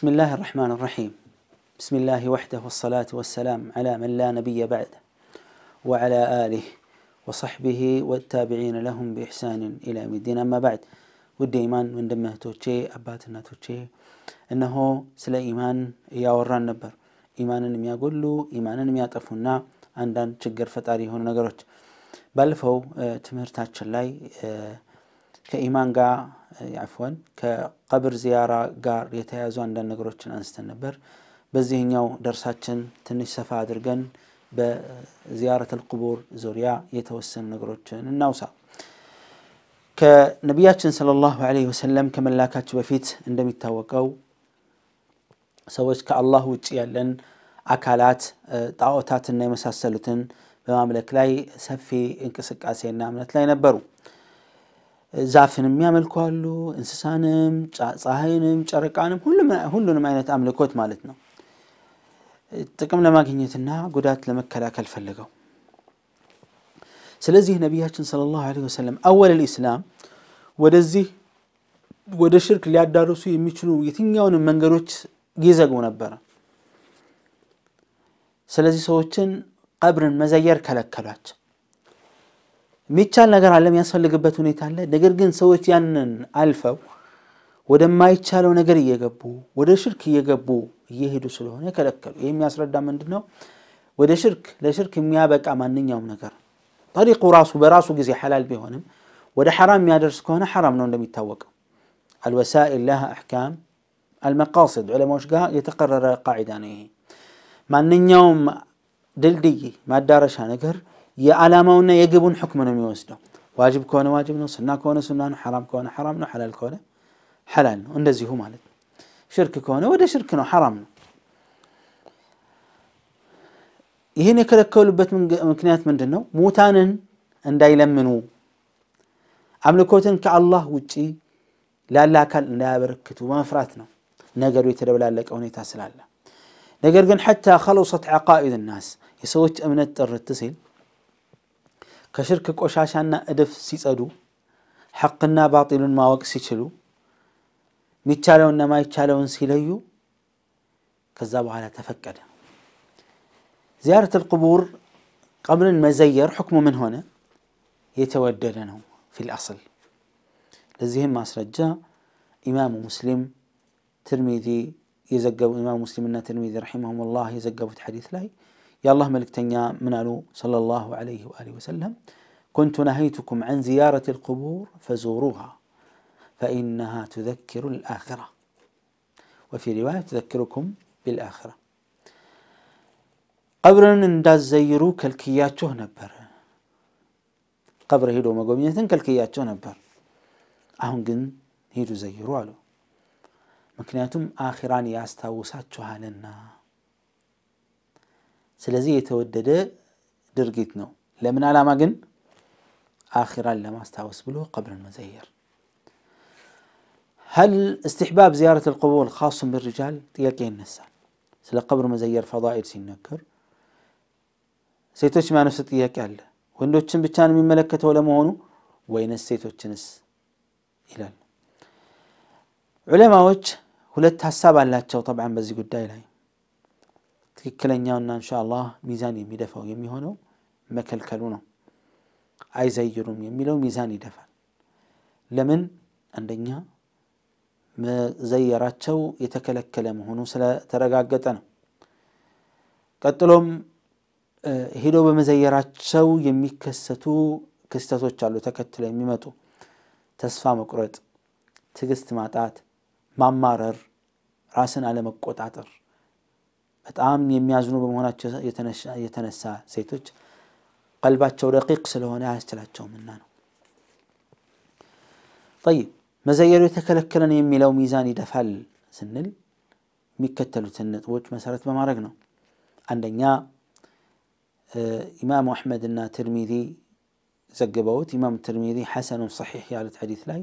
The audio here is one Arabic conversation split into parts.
بسم الله الرحمن الرحيم بسم الله وحده والصلاة والسلام على من لا نبي بعد وعلى آله وصحبه والتابعين لهم بإحسان إلى يوم الدين أما بعد ود إيمان من دمه توتشي أباتنا توتشي إنه سلا إيمان يا وران نبر إيمانا ميا قلو إيمانا ميا طرفنا عندنا تشجر فتاري هون نقرت ባለፈው ትምህርታችን ላይ ከኢማን ጋር ፎን ከቀብር ዚያራ ጋር የተያያዙ አንዳንድ ነገሮችን አንስተን ነበር። በዚህኛው ደርሳችን ትንሽ ሰፋ አድርገን በዚያረት ቁቡር ዙሪያ የተወሰኑ ነገሮችን እናውሳ። ከነቢያችን ሰለላሁ ዐለይሂ ወሰለም ከመላካቸው በፊት እንደሚታወቀው ሰዎች ከአላህ ውጭ ያለን አካላት ጣዖታትና የመሳሰሉትን በማምለክ ላይ ሰፊ እንቅስቃሴና እምነት ላይ ነበሩ። ዛፍንም ያመልኩ እንስሳንም፣ ፀሐይንም፣ ጨረቃንም ሁሉንም አይነት አምልኮት ማለት ነው። ጥቅም ለማግኘትና ጉዳት ለመከላከል ፈልገው። ስለዚህ ነቢያችን ሰለላሁ ዐለይሂ ወሰለም አወለል ኢስላም ወደዚህ ወደ ሽርክ ሊያዳርሱ የሚችሉ የትኛውንም መንገዶች ይዘጉ ነበረ። ስለዚህ ሰዎችን ቀብርን መዘየር ከለከሏቸው። የሚቻል ነገር አለ፣ የሚያስፈልግበት ሁኔታ አለ። ነገር ግን ሰዎች ያንን አልፈው ወደማይቻለው ነገር እየገቡ ወደ ሽርክ እየገቡ እየሄዱ ስለሆነ ከለከሉ። ይህ የሚያስረዳ ምንድን ነው? ወደ ሽርክ ለሽርክ የሚያበቃ ማንኛውም ነገር ጠሪቁ ራሱ በራሱ ጊዜ ሐላል ቢሆንም ወደ ሐራም የሚያደርስ ከሆነ ሐራም ነው። እንደሚታወቀው አልወሳኢል ለሃ አሕካም አልመቃስድ ዑለማዎች ጋር የተቀረረ ቃዒዳ ነው። ይሄ ማንኛውም ድልድይ ማዳረሻ ነገር የዓላማውና የግቡን ሕክም ነው የሚወስደው። ዋጅብ ከሆነ ዋጅብ ነው፣ ስና ከሆነ ስና ነው፣ ሐራም ከሆነ ሐራም ነው፣ ሐላል ከሆነ ሐላል ነው። እንደዚሁ ማለት ነው። ሽርክ ከሆነ ወደ ሽርክ ነው፣ ሐራም ነው። ይህን የከለከሉበት ምክንያት ምንድን ነው? ሙታንን እንዳይለምኑ አምልኮትን ከአላህ ውጪ ላለ አካል እንዳያበረክቱ በመፍራት ነው። ነገሩ የተደበላለቀ ሁኔታ ስላለ ነገር ግን ሐታ ከለውሰት ዓቃኢድ ናስ የሰዎች እምነት ጥርት ሲል كشرك قشاشنا ادف سيصدو حقنا باطل ما وقت سيشلو ميتشالو ما يتشالون سيليو كذا بحالا تفقد زيارة القبور قبل المزير حكمه من هنا يتوددنه في الأصل لذيهم ما سرجا إمام مسلم ترميذي يزقب إمام مسلم ترميذي رحمهم الله يزقب في الحديث لاي يا الله ملك تنيا من منالو صلى الله عليه وآله وسلم كنت نهيتكم عن زيارة القبور فزوروها فإنها تذكر الآخرة وفي رواية تذكركم بالآخرة قبر إن انداز زيرو كالكياتو نبر قبر هيدو مقومية كالكياتو نبر أهون قن هيدو زيرو علو مكنياتم آخران ياستاوسات شهالنا ስለዚህ የተወደደ ድርጊት لمن ለምን ዓላማ ግን آخرا لما استعوس بله قبل المزير هل استحباب زيارة القبور خاص بالرجال؟ تيقين نسان سلا قبر مزير فضائل سينكر سيتوش ما نفس تيقال وندوشن بتشان من ملكة ولا مونو وين السيتوشنس إلى علماء وجه ሁለት ሀሳብ لا ጠብዓን طبعا ጉዳይ ላይ ትክክለኛውና እንሻአላህ ሚዛን የሚደፋው የሚሆነው መከልከሉ ነው። አይዘይሩም የሚለው ሚዛን ይደፋል። ለምን? አንደኛ መዘየራቸው የተከለከለ መሆኑ ስለተረጋገጠ ነው። ቀጥሎም ሄዶ በመዘየራቸው የሚከሰቱ ክስተቶች አሉ፣ ተከትለው የሚመጡ ተስፋ መቁረጥ፣ ትዕግስት ማጣት፣ ማማረር፣ ራስን አለመቆጣጠር በጣም የሚያዝኑ በመሆናቸው የተነሳ ሴቶች ቀልባቸው ረቂቅ ስለሆነ አያስችላቸውምና ነው ጠይብ መዘየሩ የተከለከለን የሚለው ሚዛን ይደፋል ስንል የሚከተሉትን ነጥቦች መሰረት በማድረግ ነው አንደኛ ኢማሙ አሕመድና ትርሚዚ ዘግበውት ኢማም ትርሚዚ ሐሰኑን ሰሒሕ ያሉት ሐዲት ላይ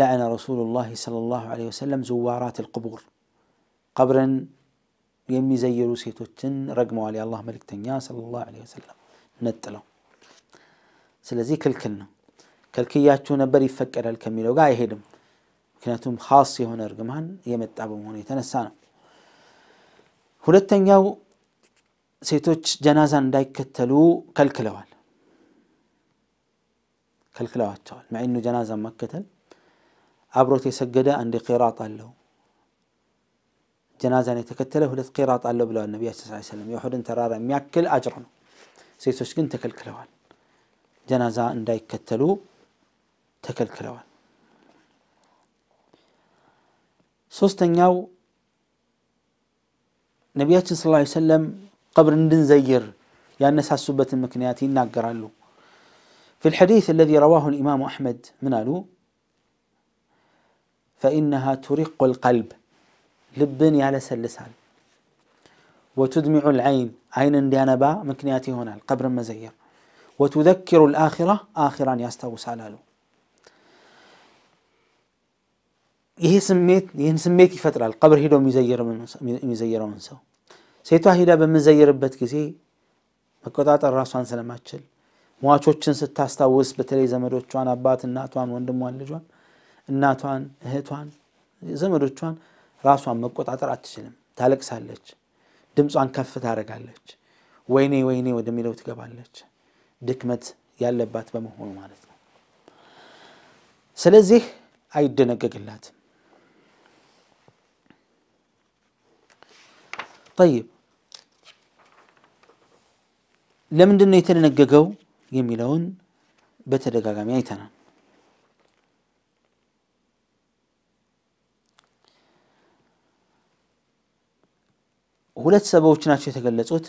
لعن رسول الله صلى الله عليه وسلم زوارات القبور قبرن يمي زي روسيتوتن رقموا علي الله ملك تنيا صلى الله عليه وسلم نتلو سلزي كل كلنا كل كي ياتشو نبري فكر الكميل وقاي هيدم كناتهم خاصي هنا رقمهن يمت أبو موني تنسانا هلتن ياو سيتوش جنازة داي كتلو كل كلوال كل كلوال مع انه جنازة مكتل أبروتي سجدة عندي قراط اللو ጀናዛን የተከተለ ሁለት ቂራጥ አለው ብለዋል ነቢያችን ስ ሰለም የኡሑድን ተራራ የሚያክል አጅር ነው። ሴቶች ግን ተከልክለዋል። ጀናዛ እንዳይከተሉ ተከልክለዋል። ሶስተኛው ነቢያችን ስ ሰለም ቀብር እንድንዘይር ያነሳሱበትን ምክንያት ይናገራሉ። في الحديث الذي رواه الإمام أحمد من قالوا فإنها ترق القلب ልብን ያለሰልሳል ወቱድሚዑ ልዓይን አይን እንዲያነባ ምክንያት ይሆናል ቀብርን መዘየር ወቱዘኪሩ ልአኪራ አኪራን ያስታውሳል አሉ ይሄ ስሜት ይህን ስሜት ይፈጥራል ቀብር ሂዶ የሚዘየረውን ሰው ሴቷ ሂዳ በምዘየርበት ጊዜ መቆጣጠር ራሷን ስለማችል ሟቾችን ስታስታውስ በተለይ ዘመዶቿን አባት እናቷን ወንድሟን ልጇን እናቷን እህቷን ዘመዶቿን ራሷን መቆጣጠር አትችልም። ታለቅሳለች፣ ድምጿን ከፍ ታደርጋለች። ወይኔ ወይኔ ወደሚለው ትገባለች። ድክመት ያለባት በመሆኑ ማለት ነው። ስለዚህ አይደነገግላትም። ጠይብ ለምንድን ነው የተደነገገው የሚለውን በተደጋጋሚ አይተናል። ሁለት ሰበቦች ናቸው የተገለጹት።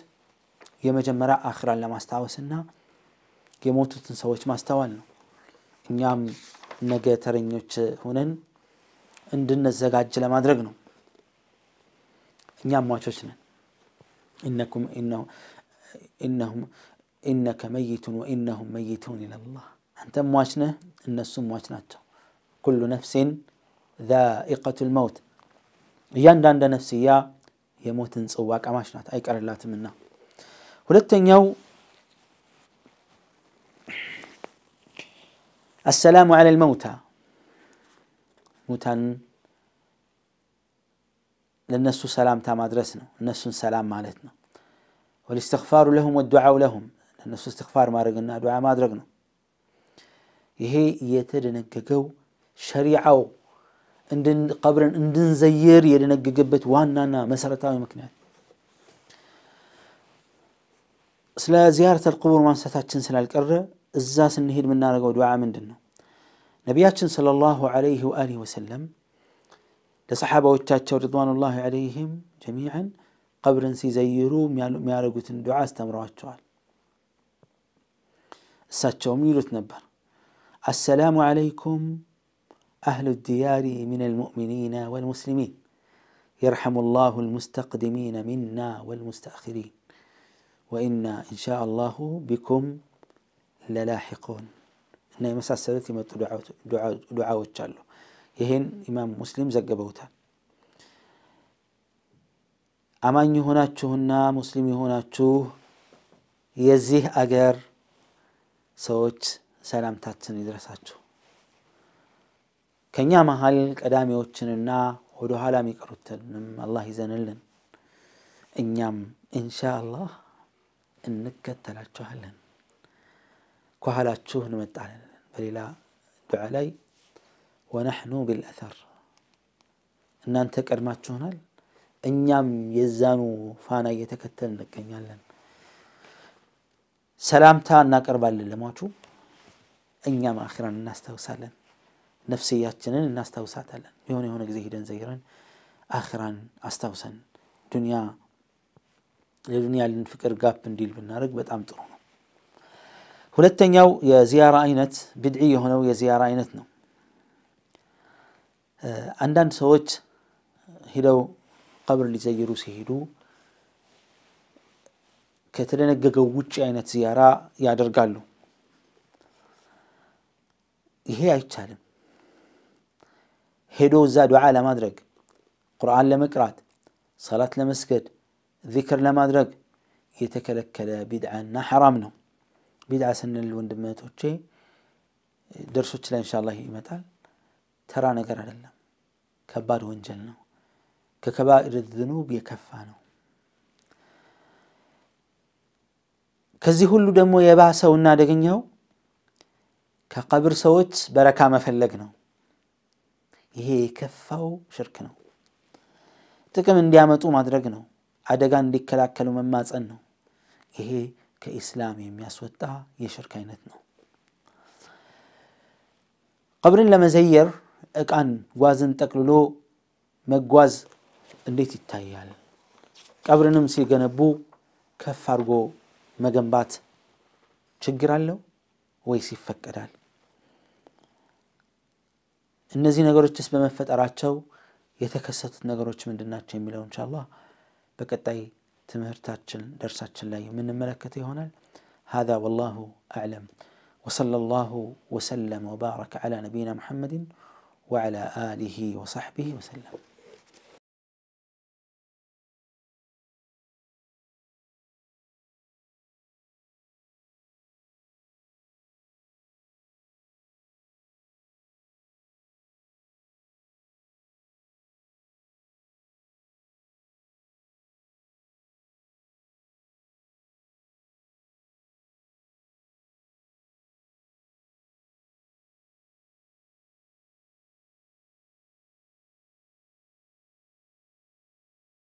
የመጀመሪያ ለማስታወስ ለማስታወስና የሞቱትን ሰዎች ማስተዋል ነው። እኛም ነገ ተረኞች ሆነን እንድንዘጋጅ ለማድረግ ነው። እኛም ሟቾች ነን። ኢነከ መይቱን ወኢነሁም መይቱን ኢላላህ አንተም ሟች ነህ፣ እነሱም ሟች ናቸው። ኩሉ ነፍሲን ዛኢቀቱል መውት፣ እያንዳንደ ነፍስያ የሞትን ጽዋ ቀማሽ ናት አይቀርላትምና ሁለተኛው السلام على الموتى ሙታን ለነሱ ሰላምታ ማድረስ ነው እነሱን ሰላም ማለት ነው والاستغفار لهم والدعاء لهم ለነሱ استغفار ማድረግና ዱዓ ማድረግ ነው ይሄ የተደነገገው ሸሪዓው اندن قبرن اندن زير يلي نققبت وانا نا مسارتا ومكنات سلا زيارة القبور ما ستاتشن سلا الكرة الزاس النهيد من نارا قود من دنا نبياتشن صلى الله عليه وآله وسلم لصحابة وتاتشو رضوان الله عليهم جميعا قبر سي زيرو ميارقوتن دعاء استمروا ساتشو ميروت نبر السلام عليكم أهل الديار من المؤمنين والمسلمين يرحم الله المستقدمين منا والمستأخرين وإنا إن شاء الله بكم للاحقون إن مساء سلتي ما دعاء وتشالو يهن إمام مسلم زقبوتا أمان هنا تشوهنا مسلمي هنا تشوه يزيه أجر سوت سلام تاتسني درساتشوه ከእኛ መሀል ቀዳሚዎችንና ወደ ኋላ የሚቀሩትንም አላህ ይዘንልን። እኛም ኢንሻ አላህ እንከተላችኋለን፣ ከኋላችሁ እንመጣለን። በሌላ ዱዓ ላይ ወነሕኑ ቢልአተር እናንተ ቀድማችሁናል፣ እኛም የዛኑ ፋና እየተከተል እንገኛለን። ሰላምታ እናቀርባለን ለሟቹ፣ እኛም አኺራን እናስታውሳለን። ነፍስያችንን እናስታውሳታለን። የሆነ የሆነ ጊዜ ሂደን አኽራን አስታውሰን ዱንያ ለዱንያ ያለን ፍቅር ጋፕ እንዲል ብናደርግ በጣም ጥሩ ነው። ሁለተኛው የዚያራ አይነት ብድዒ የሆነው የዚያራ አይነት ነው። አንዳንድ ሰዎች ሂደው ቀብር ሊዘይሩ ሲሄዱ ከተደነገገው ውጭ አይነት ዚያራ ያደርጋሉ። ይሄ አይቻልም። هدو زاد وعلى مدرك قرآن لمكرات صلاة لمسجد ذكر لمدرك يتكلك بدعة نحرمنا بدعة سنة الوندمات وشي درسو تلا إن شاء الله يمتال ترى نقرأ للم كبار ونجلنا ككبائر الذنوب يكفانا كزي هلو دمو يباسا ونادقن يو كقبر سوت بركامة مفلقنا فلقنا ይሄ የከፋው ሽርክ ነው። ጥቅም እንዲያመጡ ማድረግ ነው። አደጋ እንዲከላከሉ መማፀን ነው። ይሄ ከኢስላም የሚያስወጣ የሽርክ አይነት ነው። ቀብርን ለመዘየር እቃን ጓዝን ጠቅልሎ መጓዝ እንዴት ይታያል? ቀብርንም ሲገነቡ ከፍ አድርጎ መገንባት ችግር አለው ወይስ ይፈቀዳል? እነዚህ ነገሮችስ በመፈጠራቸው የተከሰቱት ነገሮች ምንድን ናቸው የሚለው እንሻላ በቀጣይ ትምህርታችን ደርሳችን ላይ የምንመለከት ይሆናል هذا والله أعلم وصلى الله وسلم وبارك على نبينا محمد وعلى آله وصحبه وسلم